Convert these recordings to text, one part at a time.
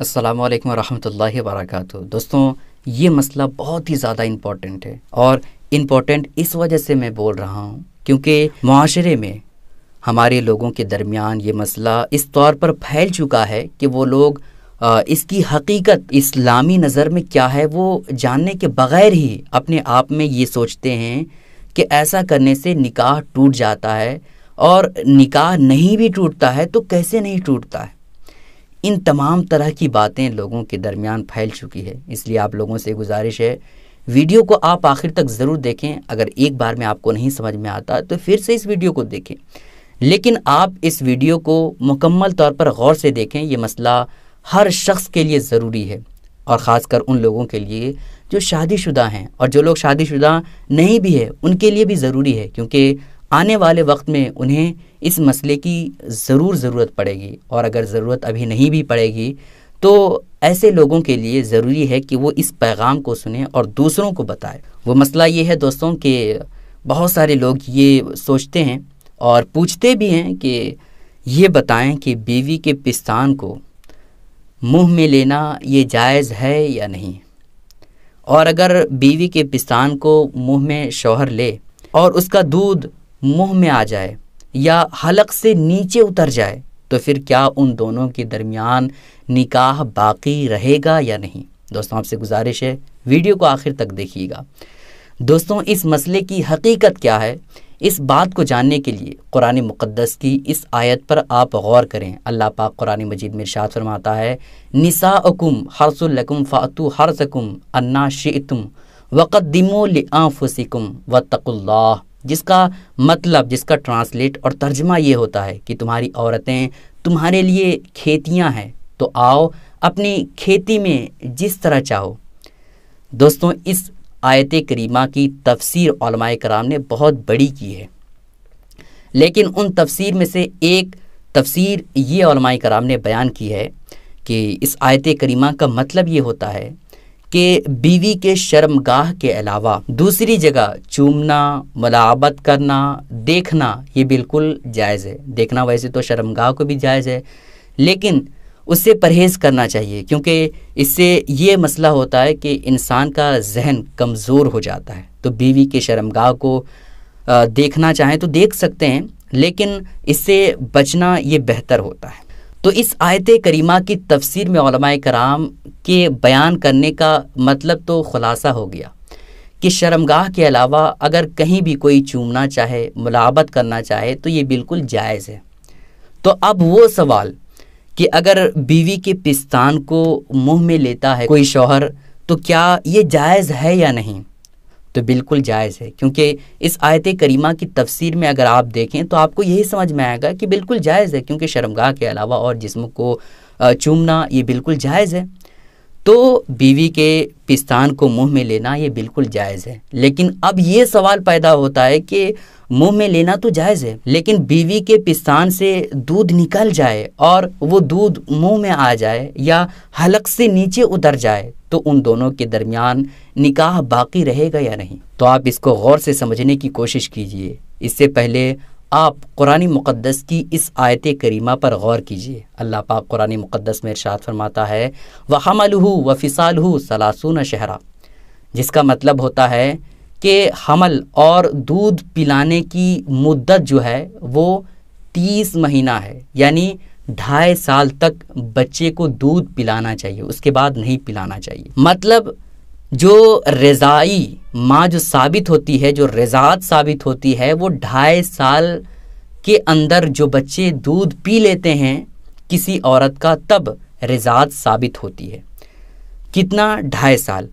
अस्सलाम वालेकुम रहमतुल्लाहि वबरकत दोस्तों ये मसला बहुत ही ज़्यादा इम्पॉर्टेंट है और इम्पोर्टेंट इस वजह से मैं बोल रहा हूँ क्योंकि माशरे में हमारे लोगों के दरमियान ये मसला इस तौर पर फैल चुका है कि वो लोग इसकी हकीकत इस्लामी नज़र में क्या है वो जानने के बग़ैर ही अपने आप में ये सोचते हैं कि ऐसा करने से निकाह टूट जाता है और निकाह नहीं भी टूटता है तो कैसे नहीं टूटता है इन तमाम तरह की बातें लोगों के दरमियान फैल चुकी है इसलिए आप लोगों से गुजारिश है वीडियो को आप आखिर तक ज़रूर देखें अगर एक बार में आपको नहीं समझ में आता तो फिर से इस वीडियो को देखें लेकिन आप इस वीडियो को मुकम्मल तौर पर गौर से देखें ये मसला हर शख्स के लिए ज़रूरी है और ख़ासकर उन लोगों के लिए जो शादीशुदा हैं और जो लोग शादीशुदा नहीं भी है उनके लिए भी ज़रूरी है क्योंकि आने वाले वक्त में उन्हें इस मसले की ज़रूर ज़रूरत पड़ेगी और अगर ज़रूरत अभी नहीं भी पड़ेगी तो ऐसे लोगों के लिए ज़रूरी है कि वो इस पैगाम को सुने और दूसरों को बताए वो मसला ये है दोस्तों कि बहुत सारे लोग ये सोचते हैं और पूछते भी हैं कि ये बताएं कि बीवी के पिस्तान को मुंह में लेना ये जायज़ है या नहीं और अगर बीवी के पिस्तान को मुंह में शोहर ले और उसका दूध मुंह में आ जाए या हलक से नीचे उतर जाए तो फिर क्या उन दोनों के दरमियान निकाह बाकी रहेगा या नहीं दोस्तों आपसे गुजारिश है वीडियो को आखिर तक देखिएगा दोस्तों इस मसले की हकीकत क्या है इस बात को जानने के लिए कुरान मुक़दस की इस आयत पर आप गौर करें अल्लाह पाक कुरान मजीद में इरशाद फरमाता है निसा अकुम हरसुल्लकुम फ़ातु हरसकुम अन्ना शितुम वक़दिमो लिआफ़ुसिकुम व जिसका मतलब जिसका ट्रांसलेट और तर्जमा ये होता है कि तुम्हारी औरतें तुम्हारे लिए खेतियाँ हैं तो आओ अपनी खेती में जिस तरह चाहो दोस्तों इस आयत करीमा की तफसीर कराम ने बहुत बड़ी की है लेकिन उन तफसीर में से एक तफसीर ये कराम ने बयान की है कि इस आयत करीमा का मतलब ये होता है कि बीवी के शर्मगाह के अलावा दूसरी जगह चूमना मलाबत करना देखना ये बिल्कुल जायज़ है देखना वैसे तो शर्मगाह को भी जायज़ है लेकिन उससे परहेज़ करना चाहिए क्योंकि इससे ये मसला होता है कि इंसान का जहन कमज़ोर हो जाता है तो बीवी के शर्मगाह को देखना चाहें तो देख सकते हैं लेकिन इससे बचना ये बेहतर होता है तो इस आयत करीमा की तफसीर में कराम के बयान करने का मतलब तो ख़ुलासा हो गया कि शर्मगाह के अलावा अगर कहीं भी कोई चूमना चाहे मुलाबत करना चाहे तो ये बिल्कुल जायज़ है तो अब वो सवाल कि अगर बीवी के पिस्तान को मुंह में लेता है कोई शौहर तो क्या ये जायज़ है या नहीं तो बिल्कुल जायज़ है क्योंकि इस आयत करीमा की तफसीर में अगर आप देखें तो आपको यही समझ में आएगा कि बिल्कुल जायज़ है क्योंकि शर्मगाह के अलावा और जिसम को चूमना ये बिल्कुल जायज़ है तो बीवी के पिस्तान को मुंह में लेना ये बिल्कुल जायज़ है लेकिन अब ये सवाल पैदा होता है कि मुंह में लेना तो जायज़ है लेकिन बीवी के पिस्तान से दूध निकल जाए और वो दूध मुंह में आ जाए या हलक से नीचे उतर जाए तो उन दोनों के दरमियान निकाह बाकी रहेगा या नहीं तो आप इसको गौर से समझने की कोशिश कीजिए इससे पहले आप कुरान मुक़दस की इस आयत करीमा पर गौर कीजिए अल्लाह पाक कुरान मुक़दस में इरशाद फरमाता है व हमलहू व फ़िसालहू सलासून शहरा जिसका मतलब होता है कि हमल और दूध पिलाने की मुद्दत जो है वो तीस महीना है यानी ढाई साल तक बच्चे को दूध पिलाना चाहिए उसके बाद नहीं पिलाना चाहिए मतलब जो रज़ाई माँ जो साबित होती है जो रज़ात साबित होती है वो ढाई साल के अंदर जो बच्चे दूध पी लेते हैं किसी औरत का तब रज़ात साबित होती है कितना ढाई साल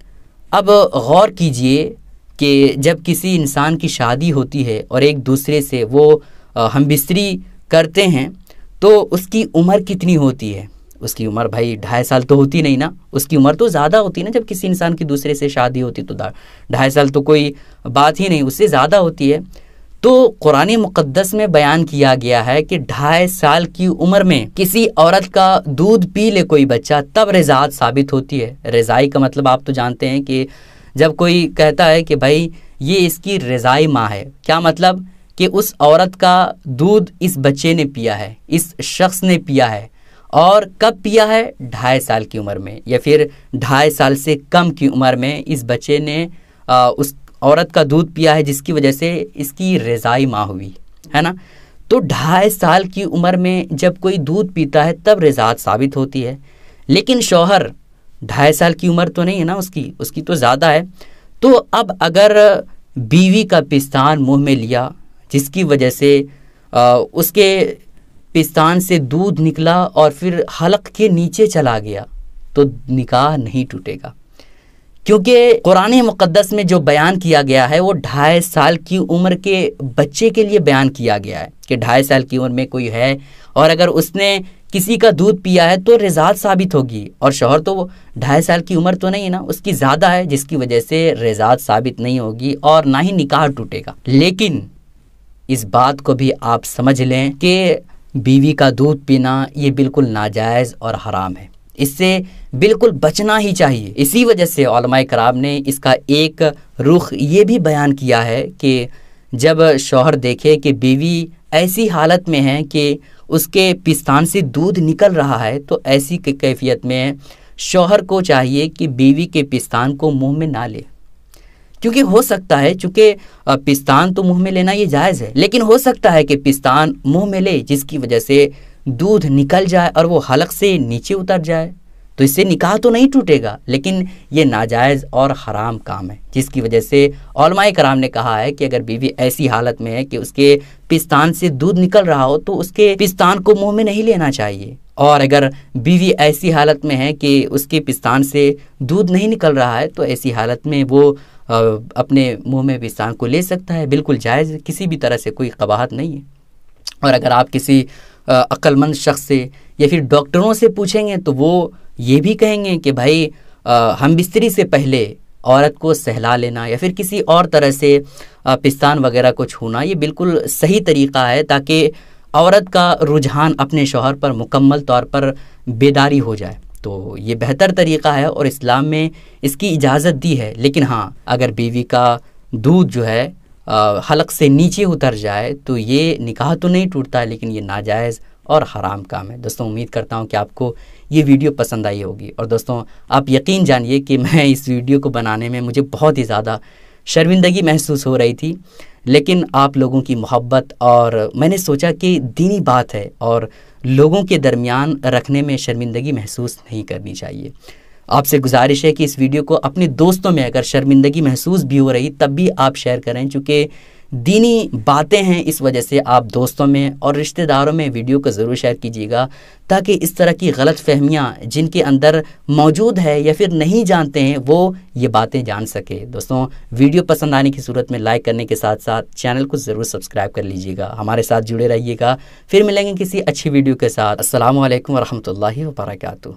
अब गौर कीजिए कि जब किसी इंसान की शादी होती है और एक दूसरे से वो हम बिस्तरी करते हैं तो उसकी उम्र कितनी होती है उसकी उम्र भाई ढाई साल तो होती नहीं ना उसकी उम्र तो ज़्यादा होती ना जब किसी इंसान की दूसरे से शादी होती तो ढाई साल तो कोई बात ही नहीं उससे ज़्यादा होती है तो कुरान मुकद्दस में बयान किया गया है कि ढाई साल की उम्र में किसी औरत का दूध पी ले कोई बच्चा तब रजात साबित होती है रज़ाई का मतलब आप तो जानते हैं कि जब कोई कहता है कि भाई ये इसकी रज़ाई माँ है क्या मतलब कि उस औरत का दूध इस बच्चे ने पिया है इस शख्स ने पिया है और कब पिया है ढाई साल की उम्र में या फिर ढाई साल से कम की उम्र में इस बच्चे ने आ, उस औरत का दूध पिया है जिसकी वजह से इसकी रज़ाई माँ हुई है ना तो ढाई साल की उम्र में जब कोई दूध पीता है तब रजात साबित होती है लेकिन शौहर ढाई साल की उम्र तो नहीं है ना उसकी उसकी तो ज़्यादा है तो अब अगर बीवी का पिस्तान मुंह में लिया जिसकी वजह से आ, उसके पिस्तान से दूध निकला और फिर हलक के नीचे चला गया तो निकाह नहीं टूटेगा क्योंकि कुरान मुकदस में जो बयान किया गया है वो ढाई साल की उम्र के बच्चे के लिए बयान किया गया है कि ढाई साल की उम्र में कोई है और अगर उसने किसी का दूध पिया है तो रिजात साबित होगी और शोहर तो ढाई साल की उम्र तो नहीं है ना उसकी ज़्यादा है जिसकी वजह से रिजात साबित नहीं होगी और ना ही निकाह टूटेगा लेकिन इस बात को भी आप समझ लें कि बीवी का दूध पीना ये बिल्कुल नाजायज़ और हराम है इससे बिल्कुल बचना ही चाहिए इसी वजह से कराम ने इसका एक रुख ये भी बयान किया है कि जब शोहर देखे कि बीवी ऐसी हालत में है कि उसके पिस्तान से दूध निकल रहा है तो ऐसी कैफियत में शोहर को चाहिए कि बीवी के पिस्तान को मुंह में ना ले क्योंकि हो सकता है चूंकि पिस्तान तो मुंह में लेना ये जायज़ है लेकिन हो सकता है कि पिस्तान मुंह में ले जिसकी वजह से दूध निकल जाए और वो हलक से नीचे उतर जाए तो इससे निकाह तो नहीं टूटेगा लेकिन ये नाजायज़ और हराम काम है जिसकी वजह से ओलमाए कराम ने कहा है कि अगर बीवी ऐसी हालत में है कि उसके पिस्तान से दूध निकल रहा हो तो उसके पिस्तान को मुंह में नहीं लेना चाहिए और अगर बीवी ऐसी हालत में है कि उसके पिस्तान से दूध नहीं निकल रहा है तो ऐसी हालत में वो अपने मुंह में पिस्तान को ले सकता है बिल्कुल जायज़ किसी भी तरह से कोई कबाहत नहीं है और अगर आप किसी अक्लमंद शख्स से या फिर डॉक्टरों से पूछेंगे तो वो ये भी कहेंगे कि भाई हम बिस्तरी से पहले औरत को सहला लेना या फिर किसी और तरह से पिस्तान वगैरह को छूना ये बिल्कुल सही तरीका है ताकि औरत का रुझान अपने शोहर पर मुकम्मल तौर पर बेदारी हो जाए तो ये बेहतर तरीका है और इस्लाम में इसकी इजाज़त दी है लेकिन हाँ अगर बीवी का दूध जो है हलक से नीचे उतर जाए तो ये निकाह तो नहीं टूटता है लेकिन ये नाजायज़ और हराम काम है दोस्तों उम्मीद करता हूँ कि आपको ये वीडियो पसंद आई होगी और दोस्तों आप यकीन जानिए कि मैं इस वीडियो को बनाने में मुझे बहुत ही ज़्यादा शर्मिंदगी महसूस हो रही थी लेकिन आप लोगों की मोहब्बत और मैंने सोचा कि दीनी बात है और लोगों के दरमियान रखने में शर्मिंदगी महसूस नहीं करनी चाहिए आपसे गुजारिश है कि इस वीडियो को अपने दोस्तों में अगर शर्मिंदगी महसूस भी हो रही तब भी आप शेयर करें चूँकि दीनी बातें हैं इस वजह से आप दोस्तों में और रिश्तेदारों में वीडियो को ज़रूर शेयर कीजिएगा ताकि इस तरह की गलत फहमियाँ जिनके अंदर मौजूद है या फिर नहीं जानते हैं वो ये बातें जान सके दोस्तों वीडियो पसंद आने की सूरत में लाइक करने के साथ साथ चैनल को ज़रूर सब्सक्राइब कर लीजिएगा हमारे साथ जुड़े रहिएगा फिर मिलेंगे किसी अच्छी वीडियो के साथ असल वरहमल वर्का